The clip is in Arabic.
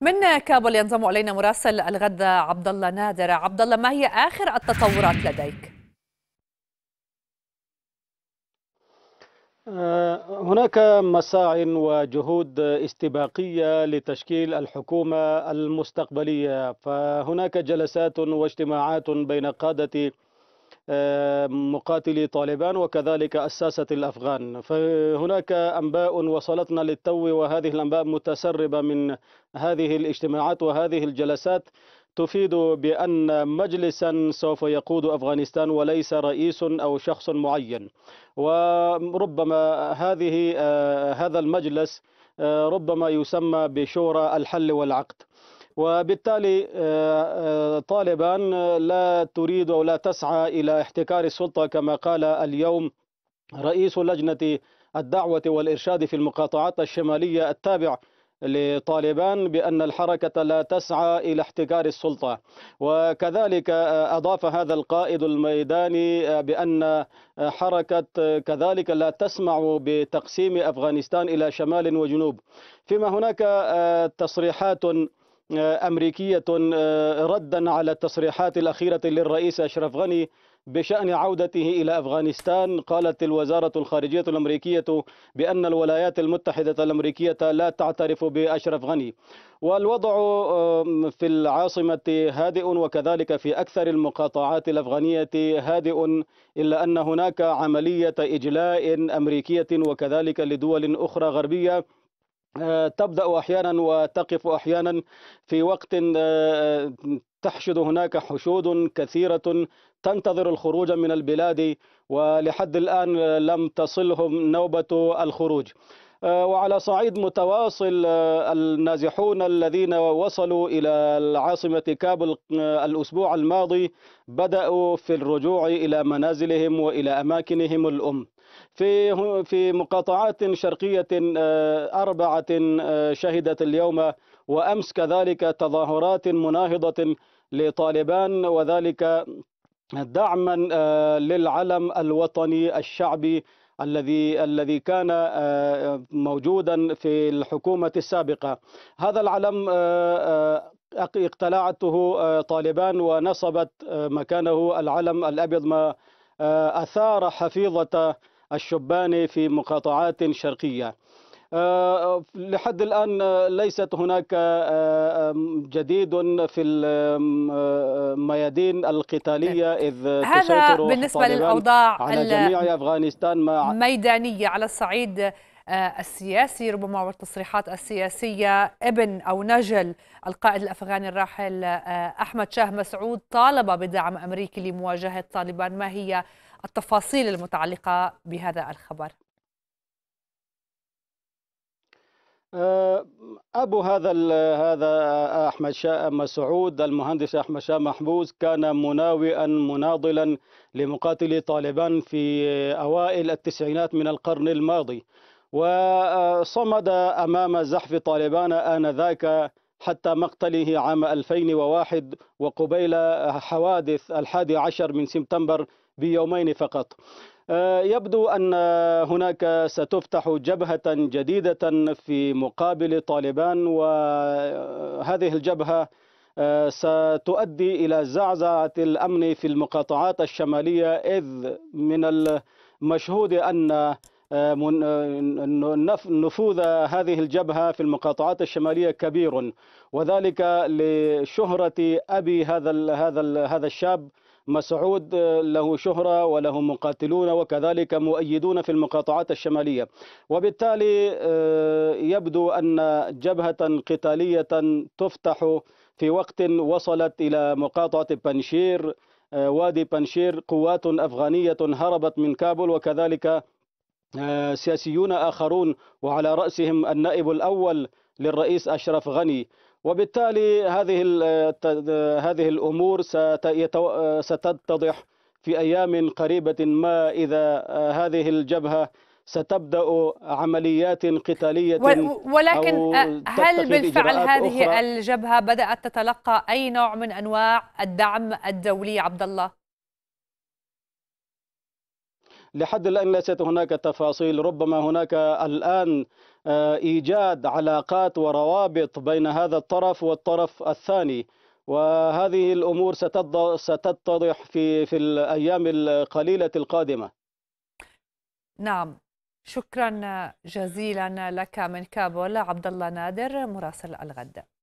من كابول ينضم الينا مراسل الغد عبد الله نادر عبد الله ما هي اخر التطورات لديك آه، هناك مساع وجهود استباقيه لتشكيل الحكومه المستقبليه فهناك جلسات واجتماعات بين قاده مقاتلي طالبان وكذلك الساسة الأفغان فهناك أنباء وصلتنا للتو وهذه الأنباء متسربة من هذه الاجتماعات وهذه الجلسات تفيد بأن مجلسا سوف يقود أفغانستان وليس رئيس أو شخص معين وربما هذه آه، هذا المجلس آه، ربما يسمى بشورى الحل والعقد وبالتالي آه، آه، طالبان آه، لا تريد أو لا تسعى إلى احتكار السلطة كما قال اليوم رئيس لجنة الدعوة والإرشاد في المقاطعات الشمالية التابع لطالبان بأن الحركة لا تسعى إلى احتكار السلطة وكذلك أضاف هذا القائد الميداني بأن حركة كذلك لا تسمع بتقسيم أفغانستان إلى شمال وجنوب فيما هناك تصريحات آه، أمريكية آه، ردا على التصريحات الأخيرة للرئيس أشرف غني بشأن عودته إلى أفغانستان قالت الوزارة الخارجية الأمريكية بأن الولايات المتحدة الأمريكية لا تعترف بأشرف غني والوضع آه، في العاصمة هادئ وكذلك في أكثر المقاطعات الأفغانية هادئ إلا أن هناك عملية إجلاء أمريكية وكذلك لدول أخرى غربية آه، تبدأ أحيانا وتقف أحيانا في وقت آه، تحشد هناك حشود كثيرة تنتظر الخروج من البلاد ولحد الآن لم تصلهم نوبة الخروج آه، وعلى صعيد متواصل النازحون الذين وصلوا إلى العاصمة كابل الأسبوع الماضي بدأوا في الرجوع إلى منازلهم وإلى أماكنهم الأم في في مقاطعات شرقيه آه، اربعه آه، شهدت اليوم وامس كذلك تظاهرات مناهضه لطالبان وذلك دعما آه، للعلم الوطني الشعبي الذي الذي كان موجودا في الحكومه السابقه هذا العلم اقتلعته طالبان ونصبت مكانه العلم الابيض ما اثار حفيظه الشبان في مقاطعات شرقية آه، لحد الآن ليست هناك آه، جديد في الميادين آه، القتالية إيه. إذ هذا بالنسبة للأوضاع على جميع أفغانستان مع ميدانية على الصعيد السياسي ربما والتصريحات السياسية ابن أو نجل القائد الأفغاني الراحل أحمد شاه مسعود طالب بدعم أمريكي لمواجهة طالبان ما هي التفاصيل المتعلقة بهذا الخبر آه، أبو هذا هذا أحمد شاء مسعود المهندس أحمد شاء محبوس كان مناوئا مناضلا لمقاتلي طالبان في أوائل التسعينات من القرن الماضي وصمد أمام زحف طالبان آنذاك حتى مقتله عام 2001 وقبيل حوادث الحادي عشر من سبتمبر بيومين فقط آه، يبدو أن هناك ستفتح جبهة جديدة في مقابل طالبان وهذه الجبهة آه، ستؤدي إلى زعزعة الأمن في المقاطعات الشمالية إذ من المشهود أن آه، آه، نفوذ هذه الجبهة في المقاطعات الشمالية كبير وذلك لشهرة أبي هذا هذا هذا الشاب مسعود آه، له شهرة وله مقاتلون وكذلك مؤيدون في المقاطعات الشمالية وبالتالي يبدو أن جبهة قتالية تفتح في وقت وصلت إلى مقاطعة بنشير وادي بنشير قوات أفغانية هربت من كابل وكذلك آه، سياسيون آخرون وعلى رأسهم النائب الأول للرئيس أشرف غني وبالتالي هذه آه، هذه الأمور آه، ستتضح في أيام قريبة ما إذا هذه الجبهة ستبدا عمليات قتاليه ولكن هل بالفعل هذه أخرى؟ الجبهه بدات تتلقى اي نوع من انواع الدعم الدولي عبد الله لحد الآن ليست هناك تفاصيل ربما هناك الآن آه، إيجاد علاقات وروابط بين هذا الطرف والطرف الثاني وهذه الأمور ستتضح في, في الأيام القليلة القادمة نعم شكرا جزيلا لك من كابول عبد الله نادر مراسل الغد